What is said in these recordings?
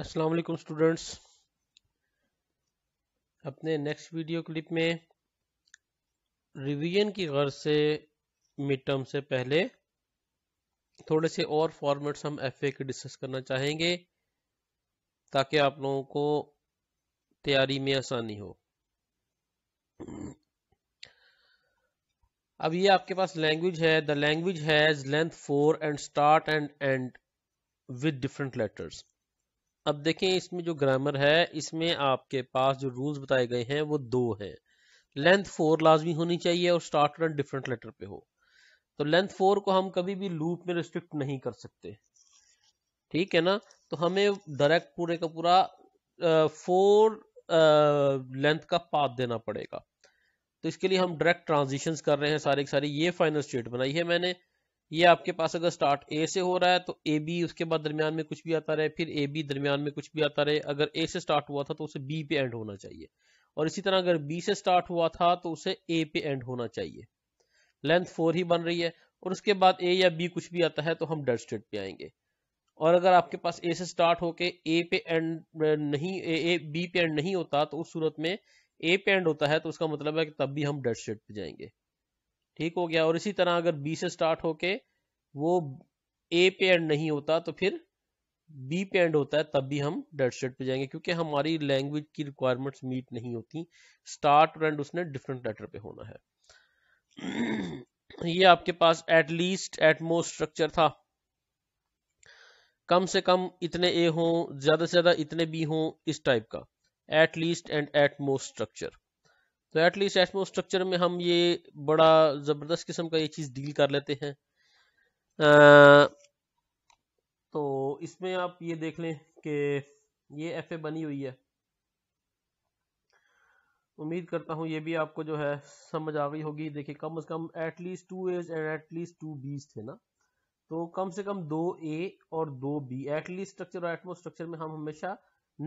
अस्सलाम वालेकुम स्टूडेंट्स अपने नेक्स्ट वीडियो क्लिप में रिवीजन की गर्ज से मिड टर्म से पहले थोड़े से और फॉर्मेट्स हम एफ के डिस्कस करना चाहेंगे ताकि आप लोगों को तैयारी में आसानी हो अब ये आपके पास लैंग्वेज है the language has length four and start and end with different letters अब देखें इसमें जो ग्रामर है इसमें आपके पास जो रूल्स बताए गए हैं वो दो हैं लेंथ फोर लाजमी होनी चाहिए और स्टार्ट रन डिफरेंट लेटर पे हो तो लेंथ फोर को हम कभी भी लूप में रिस्ट्रिक्ट नहीं कर सकते ठीक है ना तो हमें डायरेक्ट पूरे का पूरा फोर लेंथ का पाथ देना पड़ेगा तो इसके लिए हम डायरेक्ट ट्रांजिशंस कर रहे हैं सारे के सारे ये फाइनल स्टेट बनाई है मैंने ये आपके पास अगर स्टार्ट ए से हो रहा है तो ए बी उसके बाद दरमियान में कुछ भी आता रहे फिर ए बी दरमियान में कुछ भी आता रहे अगर ए से स्टार्ट हुआ था तो उसे बी पे एंड होना चाहिए और इसी तरह अगर बी से स्टार्ट हुआ था तो उसे ए पे एंड होना चाहिए लेंथ फोर ही बन रही है और उसके बाद ए या बी कुछ भी आता है तो हम डेड स्टेट पे आएंगे और अगर आपके पास ए से स्टार्ट होके ए पे एंड नहीं ए बी पे एंड नहीं होता तो उस सूरत में ए पे एंड होता है तो उसका मतलब है कि तब भी हम डेड स्टेट पे जाएंगे ठीक हो गया और इसी तरह अगर बी से स्टार्ट होके वो ए पे एंड नहीं होता तो फिर बी पे एंड होता है तब भी हम डेड स्टेट पे जाएंगे क्योंकि हमारी लैंग्वेज की रिक्वायरमेंट्स मीट नहीं होती स्टार्ट और एंड उसने डिफरेंट लेटर पे होना है ये आपके पास एटलीस्ट एटमोस्ट स्ट्रक्चर था कम से कम इतने ए हों ज्यादा से ज्यादा इतने बी हों इस टाइप का एटलीस्ट एंड एटमोस्ट स्ट्रक्चर तो एटलीस्ट एटमो स्ट्रक्चर में हम ये बड़ा ज़बरदस्त किस्म का ये चीज़ डील कर लेते हैं आ, तो इसमें आप ये देख लें कि ये एफ ए बनी हुई है उम्मीद करता हूँ ये भी आपको जो है समझ आ गई होगी देखिए कम से कम at least two a's and at least two b's थे ना तो कम से कम दो ए और दो बी एटलीस्ट स्ट्रक्चर और एटमो स्ट्रक्चर में हम हमेशा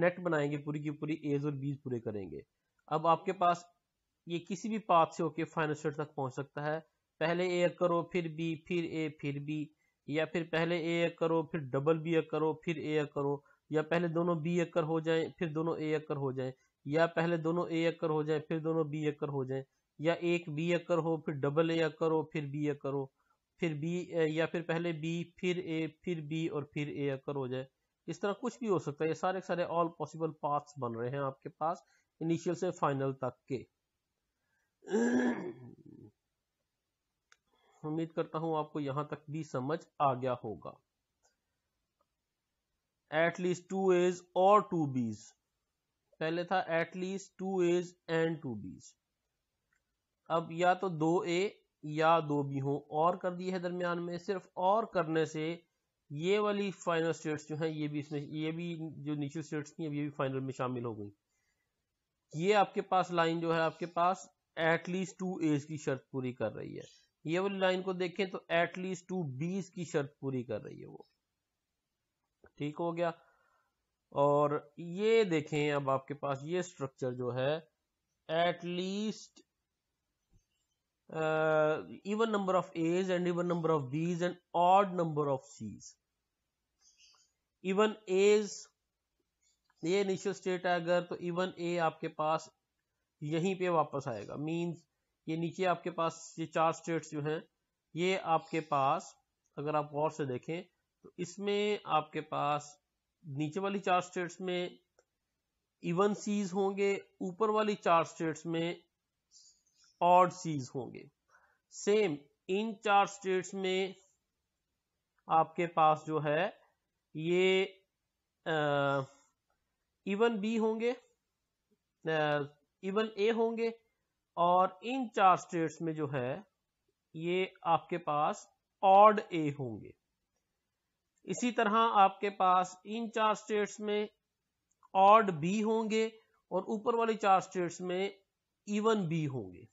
नेट बनाएंगे पूरी की पूरी एज और बीज पूरे करेंगे अब आपके पास ये किसी भी पाथ से होके फाइनल स्टेट तक पहुंच सकता है पहले ए करो फिर बी फिर ए फिर बी या फिर पहले ए करो फिर डबल बी करो फिर ए करो या पहले दोनों बी एकर हो जाए फिर दोनों ए एकर हो जाए या पहले दोनों ए एकर हो जाए फिर दोनों बी एकर हो जाए या एक बी एकर हो फिर डबल ए करो फिर बी ए करो फिर बी या फिर पहले बी फिर ए फिर बी और फिर ए एकर हो जाए इस तरह कुछ भी हो सकता है ये सारे सारे ऑल पॉसिबल पाथ्स बन रहे हैं आपके पास इनिशियल से फाइनल तक के उम्मीद करता हूं आपको यहां तक भी समझ आ गया होगा एटलीस्ट टू एज और टू बीज पहले था at least two a's and two b's अब या तो दो ए या दो बी हो और कर दिए है दरमियान में सिर्फ और करने से ये वाली फाइनल स्टेट्स जो हैं ये भी इसमें ये भी जो नीचे स्टेट्स थी ये भी फाइनल में शामिल हो गई ये आपके पास लाइन जो है आपके पास एटलीस्ट टू एज की शर्त पूरी कर रही है ये वाली लाइन को देखें तो एटलीस्ट टू बीस की शर्त पूरी कर रही है वो ठीक हो गया और ये देखें अब आपके पास ये स्ट्रक्चर जो है at least even number of a's and even number of b's and odd number of c's even a's ये इनिशियल स्टेट है अगर तो इवन ए आपके पास यहीं पे वापस आएगा मीन्स ये नीचे आपके पास ये चार स्टेट्स जो हैं ये आपके पास अगर आप गौर से देखें तो इसमें आपके पास नीचे वाली चार स्टेट्स में इवन सीज होंगे ऊपर वाली चार स्टेट्स में ऑड सीज होंगे सेम इन चार स्टेट्स में आपके पास जो है ये आ, इवन बी होंगे इवन ए होंगे और इन चार स्टेट्स में जो है ये आपके पास ऑड ए होंगे इसी तरह आपके पास इन चार स्टेट्स में ऑड बी होंगे और ऊपर वाली चार स्टेट्स में इवन बी होंगे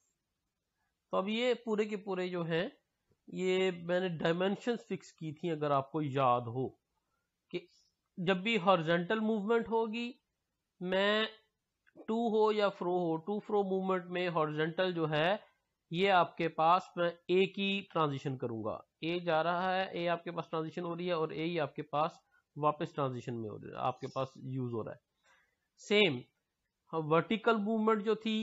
तो अब ये पूरे के पूरे जो है ये मैंने डायमेंशन फिक्स की थी अगर आपको याद हो कि जब भी हॉर्जेंटल मूवमेंट होगी मैं टू हो या फ्रो हो टू फ्रो मूवमेंट में हॉर्जेंटल जो है ये आपके पास मैं ए की ट्रांजिशन करूंगा ए जा रहा है ए आपके पास ट्रांजिशन हो रही है और ए ही आपके पास वापस ट्रांजिशन में हो रहा है आपके पास यूज हो रहा है सेम वर्टिकल मूवमेंट जो थी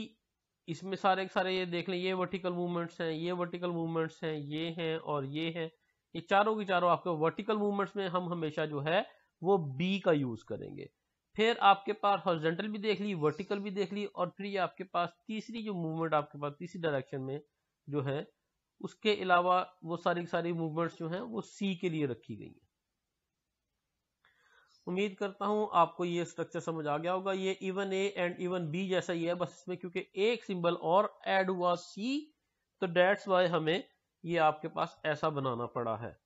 इसमें सारे सारे ये देख लें ये वर्टिकल मूवमेंट्स हैं ये वर्टिकल मूवमेंट्स हैं ये हैं और ये हैं ये चारों की चारों आपके वर्टिकल मूवमेंट्स में हम हमेशा जो है वो बी का यूज करेंगे फिर आपके पास हॉरिजेंटल भी देख ली वर्टिकल भी देख ली और फिर ये आपके पास तीसरी जो मूवमेंट आपके पास तीसरी डायरेक्शन में जो है उसके अलावा वो सारी सारी मूवमेंट्स जो हैं वो सी के लिए रखी गई है उम्मीद करता हूं आपको ये स्ट्रक्चर समझ आ गया होगा ये even a and even b जैसा ही है बस इसमें क्योंकि एक सिंबल और एड हुआ सी तो डेट्स वाई हमें ये आपके पास ऐसा बनाना पड़ा है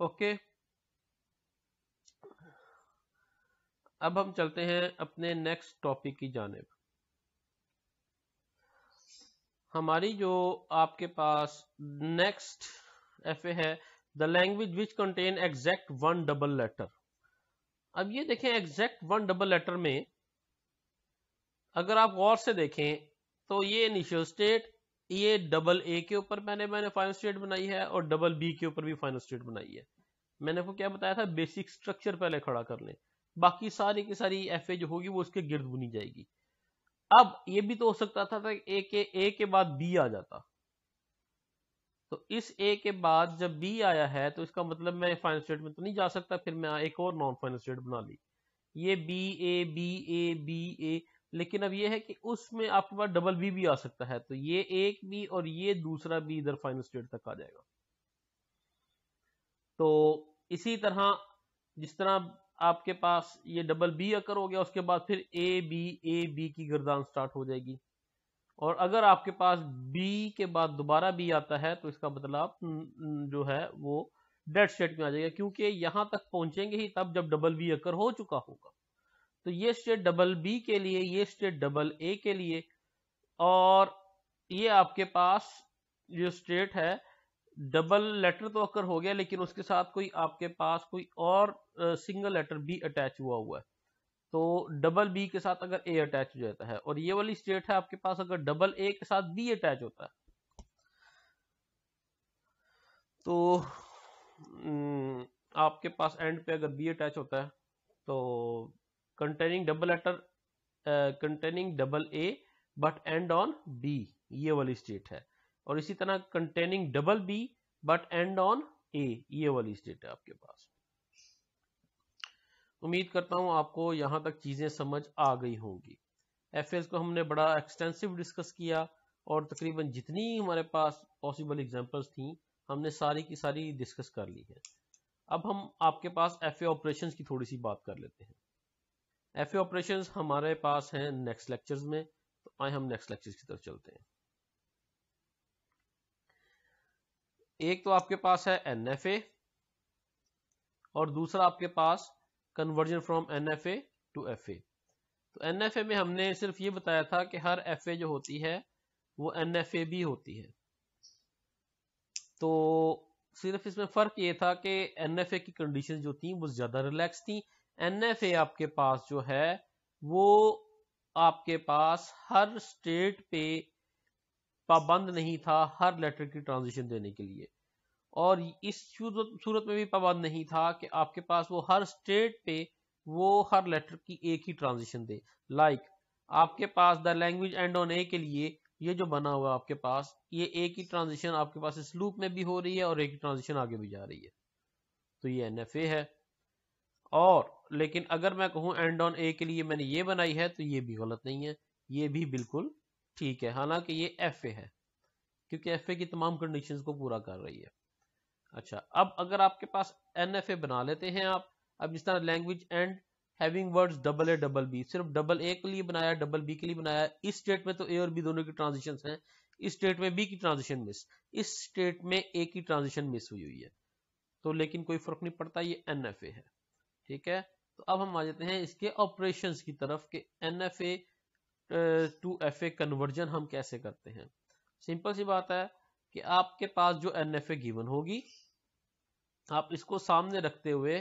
ओके okay. अब हम चलते हैं अपने नेक्स्ट टॉपिक की जानब हमारी जो आपके पास नेक्स्ट एफ ए है the language which contain exact one double letter अब ये देखें एग्जैक्ट वन डबल लेटर में अगर आप गौर से देखें तो ये इनिशियल स्टेट ये डबल ए के ऊपर मैंने मैंने फाइनल स्टेट बनाई है और डबल बी के ऊपर भी फाइनल स्टेट बनाई है मैंने आपको क्या बताया था बेसिक स्ट्रक्चर पहले खड़ा कर लें बाकी सारी की सारी एफ जो होगी वो उसके गिर्द बुनी जाएगी अब ये भी तो हो सकता था, था ए के ए के बाद बी आ जाता तो इस ए के बाद जब बी आया है तो इसका मतलब मैं फाइनल स्टेट में तो नहीं जा सकता फिर मैं एक और नॉन फाइनल स्टेट बना ली ये B A B A B A लेकिन अब ये है कि उसमें आपके पास डबल बी भी आ सकता है तो ये एक बी और ये दूसरा बी इधर फाइनल स्टेट तक आ जाएगा तो इसी तरह जिस तरह आपके पास ये डबल बी अकर हो गया उसके बाद फिर ए बी ए बी की गर्दान स्टार्ट हो जाएगी और अगर आपके पास बी के बाद दोबारा बी आता है तो इसका बदलाव मतलब, जो है वो डेड स्टेट में आ जाएगा क्योंकि यहां तक पहुंचेंगे ही तब जब डबल बी अकर हो चुका होगा तो ये स्टेट डबल बी के लिए ये स्टेट डबल ए के लिए और ये आपके पास जो स्टेट है डबल लेटर तो अक्कर हो गया लेकिन उसके साथ कोई आपके पास कोई और सिंगल लेटर बी अटैच हुआ हुआ है तो डबल बी के साथ अगर ए अटैच हो जाता है और ये वाली स्टेट है आपके पास अगर डबल ए के साथ बी अटैच होता है तो हम्म, आपके पास एंड पे अगर बी अटैच होता है तो containing double letter containing double A but end on B ये वाली स्टेट है और इसी तरह containing double B but end on A ये वाली स्टेट है आपके पास उम्मीद करता हूं आपको यहां तक चीजें समझ आ गई होंगी एफ को हमने बड़ा एक्सटेंसिव डिस्कस किया और तकरीबन जितनी हमारे पास पॉसिबल एग्जांपल्स थी हमने सारी की सारी डिस्कस कर ली है अब हम आपके पास एफ ऑपरेशंस की थोड़ी सी बात कर लेते हैं एफ ऑपरेशंस हमारे पास हैं नेक्स्ट लेक्चर्स में तो आए हम नेक्स्ट लेक्चर्स की तरफ चलते हैं एक तो आपके पास है एन एफ ए और दूसरा आपके पास conversion from N F A to F A तो एन एफ ए में हमने सिर्फ ये बताया था कि हर एफ ए जो होती है वो एन एफ ए भी होती है तो सिर्फ इसमें फर्क ये था कि एन एफ ए की कंडीशन जो थी वो ज्यादा रिलैक्स थी एन एफ ए आपके पास जो है वो आपके पास हर स्टेट पे पाबंद नहीं था हर लेटर की ट्रांजिशन देने के लिए और इस सूरत में भी पाबंद नहीं था कि आपके पास वो हर स्टेट पे वो हर लेटर की एक ही ट्रांजिशन दे लाइक like, आपके पास the language end on A के लिए ये जो बना हुआ आपके पास ये एक ही ट्रांजिशन आपके पास इस लूप में भी हो रही है और एक ही ट्रांजिशन आगे भी जा रही है तो ये एन है और लेकिन अगर मैं कहूँ एंड ऑन ए के लिए मैंने ये बनाई है तो ये भी गलत नहीं है ये भी बिल्कुल ठीक है हालांकि ये एफ ए है क्योंकि एफ ए की तमाम कंडीशंस को पूरा कर रही है अच्छा अब अगर आपके पास एन एफ ए बना लेते हैं आप अब जिस तरह language end having words double A double B सिर्फ डबल ए के लिए बनाया डबल बी के लिए बनाया इस स्टेट में तो ए और बी दोनों की ट्रांजिशन हैं इस स्टेट में बी की ट्रांजिशन मिस इस स्टेट में ए की ट्रांजिशन मिस हुई हुई है तो लेकिन कोई फर्क नहीं पड़ता ये एन एफ ए है ठीक है तो अब हम आ जाते हैं इसके ऑपरेशन की तरफ के N F A to F A conversion हम कैसे करते हैं सिंपल सी बात है कि आपके पास जो एन एफ ए गिवन होगी आप इसको सामने रखते हुए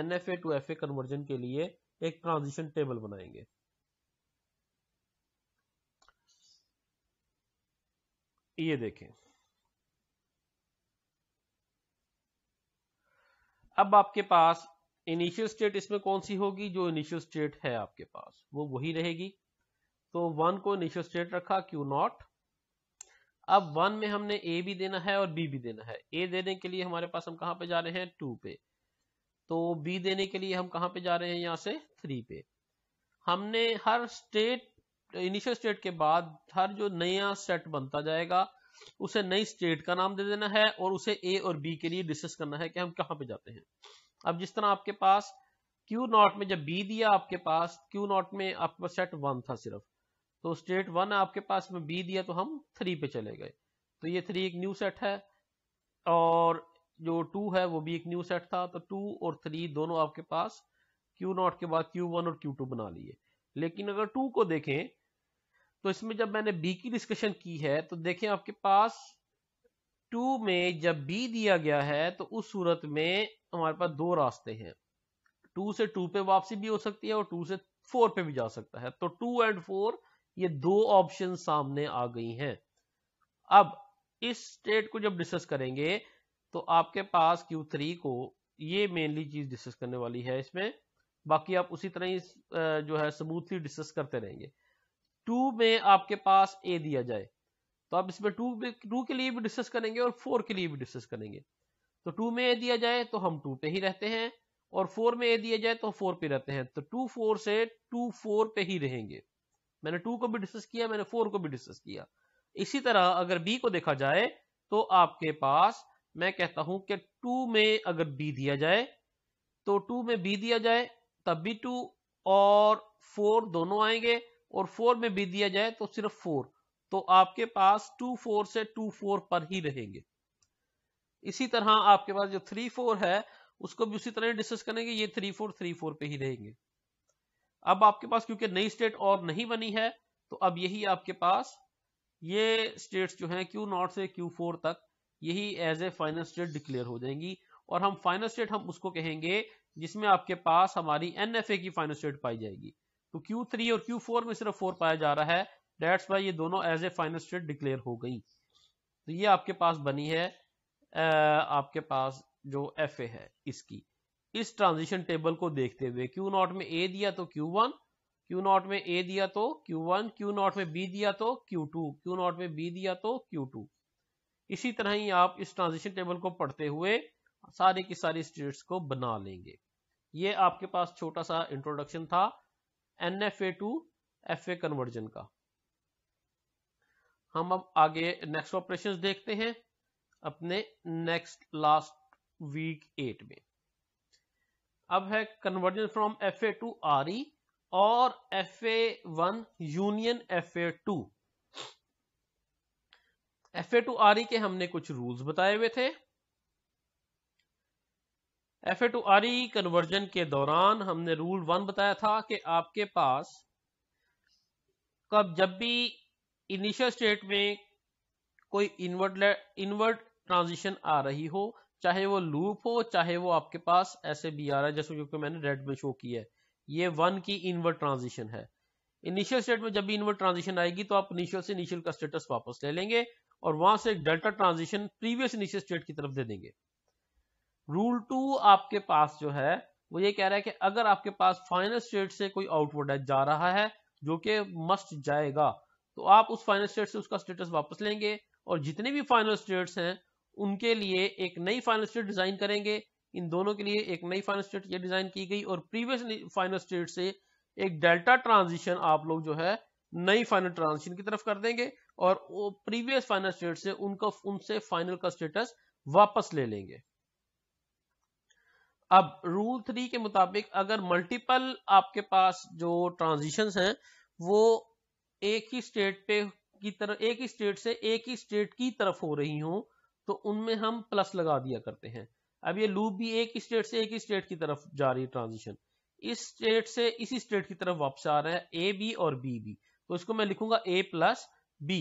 N F A to F A conversion के लिए एक ट्रांजिशन टेबल बनाएंगे ये देखें अब आपके पास इनिशियल स्टेट इसमें कौन सी होगी जो इनिशियल स्टेट है आपके पास वो वही रहेगी तो वन को इनिशियल स्टेट रखा क्यू नॉट अब वन में हमने ए भी देना है और बी भी देना है ए देने के लिए हमारे पास हम कहा पे जा रहे हैं टू पे तो बी देने के लिए हम कहा पे जा रहे हैं यहाँ से थ्री पे हमने हर स्टेट इनिशियल स्टेट के बाद हर जो नया सेट बनता जाएगा उसे नई स्टेट का नाम दे देना है और उसे ए और बी के लिए डिस्कस करना है कि हम कहाँ पे जाते हैं अब जिस तरह आपके पास क्यू नॉट में जब बी दिया आपके पास क्यू नॉट में आपके पास सेट वन था सिर्फ तो स्टेट वन आपके पास में बी दिया तो हम थ्री पे चले गए तो ये थ्री एक न्यू सेट है और जो टू है वो भी एक न्यू सेट था तो टू और थ्री दोनों आपके पास क्यू नॉट के बाद क्यू वन और क्यू टू बना लिए लेकिन अगर टू को देखें तो इसमें जब मैंने बी की डिस्कशन की है तो देखें आपके पास टू में जब बी दिया गया है तो उस सूरत में हमारे पास दो रास्ते हैं टू से टू पे वापसी भी हो सकती है और टू से फोर पे भी जा सकता है तो टू एंड फोर ये दो ऑप्शन सामने आ गई हैं अब इस स्टेट को जब डिस्कस करेंगे तो आपके पास Q3 को ये मेनली चीज डिस्कस करने वाली है इसमें बाकी आप उसी तरह ही जो है स्मूथली डिस्कस करते रहेंगे टू में आपके पास ए दिया जाए तो आप इसमें टू टू के लिए भी डिस्कस करेंगे और फोर के लिए भी डिस्कस करेंगे तो टू में ए दिया जाए तो हम टू पे ही रहते हैं और फोर में ए दिया जाए तो फोर पे रहते हैं तो टू फोर से टू फोर पे ही रहेंगे मैंने टू को भी डिस्कस किया मैंने फोर को भी डिस्कस किया इसी तरह अगर बी को देखा जाए तो आपके पास मैं कहता हूं कि टू में अगर बी दिया जाए तो टू में बी दिया जाए तब भी टू और फोर दोनों आएंगे और फोर में बी दिया जाए तो सिर्फ फोर तो आपके पास टू फोर से टू फोर पर ही रहेंगे इसी तरह आपके पास जो थ्री फोर है उसको भी उसी तरह डिस्कस करेंगे ये थ्री फोर थ्री फोर पे ही रहेंगे अब आपके पास क्योंकि नई स्टेट और नहीं बनी है तो अब यही आपके पास ये स्टेट्स जो हैं क्यू नॉट से क्यू फोर तक यही as a final state declare हो जाएंगी और हम फाइनल स्टेट हम उसको कहेंगे जिसमें आपके पास हमारी एन की फाइनल स्टेट पाई जाएगी तो क्यू थ्री और क्यू फोर में सिर्फ फोर पाया जा रहा है डेट्स वाई ये दोनों as a final state declare हो गई तो ये आपके पास बनी है आ, आपके पास जो एफ ए है इसकी इस ट्रांजिशन टेबल को देखते हुए क्यू नॉट में ए दिया तो क्यू वन क्यू नॉट में ए दिया तो क्यू वन क्यू नॉट में बी दिया तो क्यू टू क्यू नॉट में बी दिया तो क्यू टू इसी तरह ही आप इस ट्रांजिशन टेबल को पढ़ते हुए सारे की सारी स्टेट्स को बना लेंगे ये आपके पास छोटा सा इंट्रोडक्शन था N F A to F A conversion का हम अब आगे नेक्स्ट ऑपरेशन देखते हैं अपने नेक्स्ट लास्ट वीक एट में अब है conversion from F A to R E और F A one union F A to F A to R E के हमने कुछ रूल्स बताए हुए थे F A to R E conversion के दौरान हमने रूल वन बताया था कि आपके पास कब जब भी इनिशियल स्टेट में कोई इनवर्ट इनवर्ट ट्रांजिशन आ रही हो चाहे वो लूप हो चाहे वो आपके पास ऐसे भी आ रहा है जैसे क्योंकि मैंने रेड में शो किया है ये वन की इनवर्ट ट्रांजिशन है इनिशियल स्टेट में जब भी इनवर्ट ट्रांजिशन आएगी तो आप इनिशियल से इनिशियल का स्टेटस वापस ले लेंगे और वहां से delta transition previous initial state की तरफ दे देंगे रूल टू आपके पास जो है वो ये कह रहा है कि अगर आपके पास फाइनल स्टेट से कोई आउटवर्ड है जा रहा है जो कि मस्ट जाएगा तो आप उस फाइनल स्टेट से उसका स्टेटस वापस लेंगे और जितने भी फाइनल स्टेट्स हैं उनके लिए एक नई फाइनल स्टेट डिजाइन करेंगे इन दोनों के लिए एक नई फाइनल स्टेट ये डिजाइन की गई और प्रीवियस फाइनल स्टेट से एक डेल्टा ट्रांजिशन आप लोग जो है नई फाइनल ट्रांजिशन की तरफ कर देंगे और प्रीवियस फाइनल स्टेट से उनका उनसे फाइनल का स्टेटस वापस ले लेंगे अब रूल थ्री के मुताबिक अगर मल्टीपल आपके पास जो ट्रांजिशन हैं वो एक ही स्टेट पे की तरफ एक ही स्टेट से एक ही स्टेट की तरफ हो रही हूं तो उनमें हम प्लस लगा दिया करते हैं अब ये लूप भी एक स्टेट से एक स्टेट की तरफ जा रही है ट्रांजिशन इस स्टेट से इसी स्टेट की तरफ वापस आ रहा है ए बी और बी बी तो इसको मैं लिखूंगा ए प्लस बी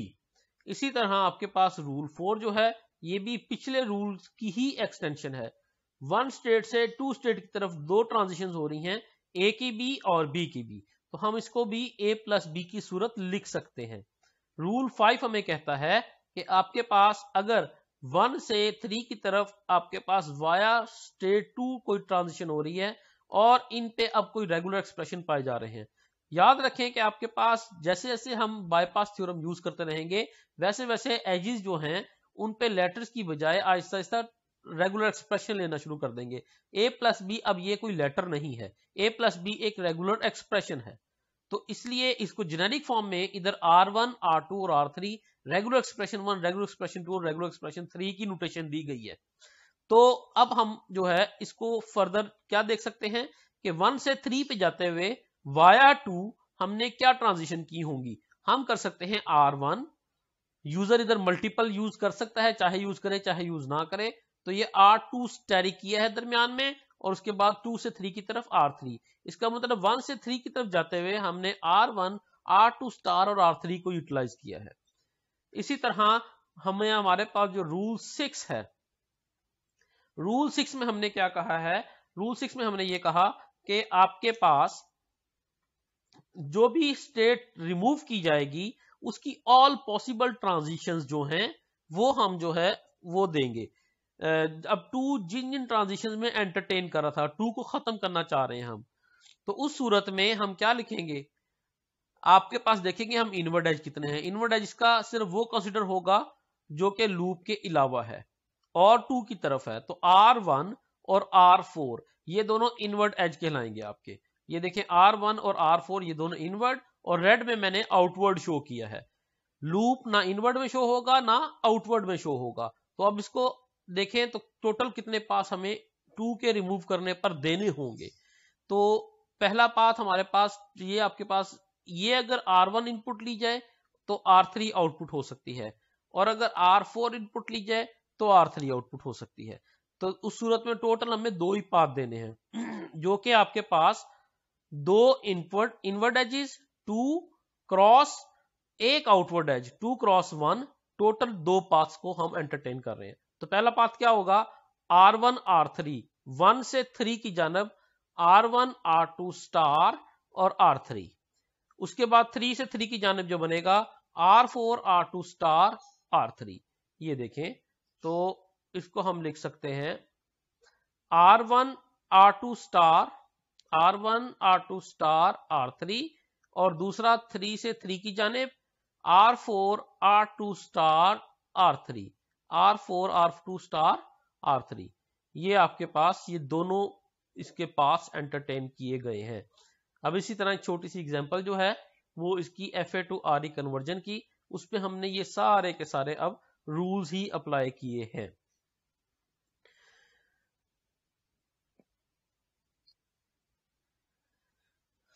इसी तरह आपके पास रूल फोर जो है ये भी पिछले रूल की ही एक्सटेंशन है वन स्टेट से टू स्टेट की तरफ दो ट्रांजिशन हो रही हैं ए की बी और बी की बी तो हम इसको भी ए प्लस बी की सूरत लिख सकते हैं रूल फाइव हमें कहता है कि आपके पास अगर वन से थ्री की तरफ आपके पास वाया स्टेट टू कोई ट्रांजिशन हो रही है और इन पे अब कोई रेगुलर एक्सप्रेशन पाए जा रहे हैं याद रखें कि आपके पास जैसे जैसे हम बाईपास थ्योरम यूज करते रहेंगे वैसे वैसे एजिस जो हैं उन पे लेटर्स की बजाय आहिस्ता आहिस्ता रेगुलर एक्सप्रेशन लेना शुरू कर देंगे ए प्लस बी अब ये कोई लेटर नहीं है ए प्लस बी एक रेगुलर एक्सप्रेशन है तो इसलिए इसको जेनेरिक फॉर्म में इधर आर वन आर टू और R three regular expression one regular expression two और रेगुलर एक्सप्रेशन थ्री की नोटेशन दी गई है तो अब हम जो है इसको फर्दर क्या देख सकते हैं कि वन से थ्री पे जाते हुए वाया टू हमने क्या ट्रांजिशन की होंगी हम कर सकते हैं आर वन यूजर इधर मल्टीपल यूज कर सकता है चाहे यूज करे चाहे यूज ना करे तो ये आर टू स्टेरी किया है दरमियान में और उसके बाद टू से थ्री की तरफ आर थ्री इसका मतलब वन से थ्री की तरफ जाते हुए हमने R one R two star और आर थ्री को यूटिलाइज किया है इसी तरह हमें हमारे पास जो रूल सिक्स है रूल सिक्स में हमने क्या कहा है रूल सिक्स में हमने ये कहा कि आपके पास जो भी स्टेट रिमूव की जाएगी उसकी ऑल पॉसिबल ट्रांजिशंस जो हैं वो हम जो है वो देंगे अब टू जिन जिन ट्रांजिशन में एंटरटेन कर रहा था टू को खत्म करना चाह रहे हैं हम तो उस सूरत में हम क्या लिखेंगे आपके पास देखेंगे हम इनवर्ड एज कितने हैं इनवर्ड एज इसका सिर्फ वो कंसिडर होगा जो कि लूप के अलावा है और टू की तरफ है तो आर वन और आर फोर ये दोनों इनवर्ड एज कहलाएंगे आपके ये देखें आर वन और आर फोर ये दोनों इनवर्ड और रेड में मैंने आउटवर्ड शो किया है लूप ना इनवर्ड में शो होगा ना आउटवर्ड में शो होगा तो अब इसको देखें तो टोटल कितने पास हमें टू के रिमूव करने पर देने होंगे तो पहला पाथ हमारे पास ये आपके पास ये अगर R1 इनपुट ली जाए तो R3 आउटपुट हो सकती है और अगर R4 इनपुट ली जाए तो R3 आउटपुट हो सकती है तो उस सूरत में टोटल हमें दो ही पाथ देने हैं जो कि आपके पास दो input inward edges to cross एक outward edge to cross one total दो पाथ्स को हम एंटरटेन कर रहे हैं तो पहला पाथ क्या होगा R one R three one से थ्री की जानब R one R two star और आर थ्री उसके बाद थ्री से थ्री की जानब जो बनेगा R four R two star R three ये देखें तो इसको हम लिख सकते हैं R one R two star R one R two star R three और दूसरा थ्री से थ्री की जानब R four R two star R three R four R two star R three ये आपके पास ये दोनों इसके पास एंटरटेन किए गए हैं अब इसी तरह एक छोटी सी एग्जाम्पल जो है वो इसकी F A to R E conversion की उस पर हमने ये सारे के सारे अब रूल्स ही अप्लाई किए हैं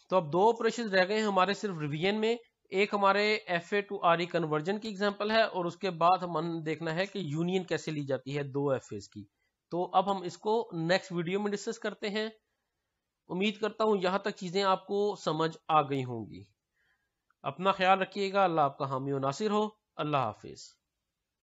तो अब दो ऑपरेशन रह गए हमारे सिर्फ रिवीजन में एक हमारे F A to R E conversion की एग्जाम्पल है और उसके बाद हम देखना है कि यूनियन कैसे ली जाती है दो एफ की तो अब हम इसको नेक्स्ट वीडियो में डिस्कस करते हैं उम्मीद करता हूँ यहाँ तक चीज़ें आपको समझ आ गई होंगी अपना ख्याल रखिएगा अल्लाह आपका हामी नासिर हो अल्लाह हाफिज़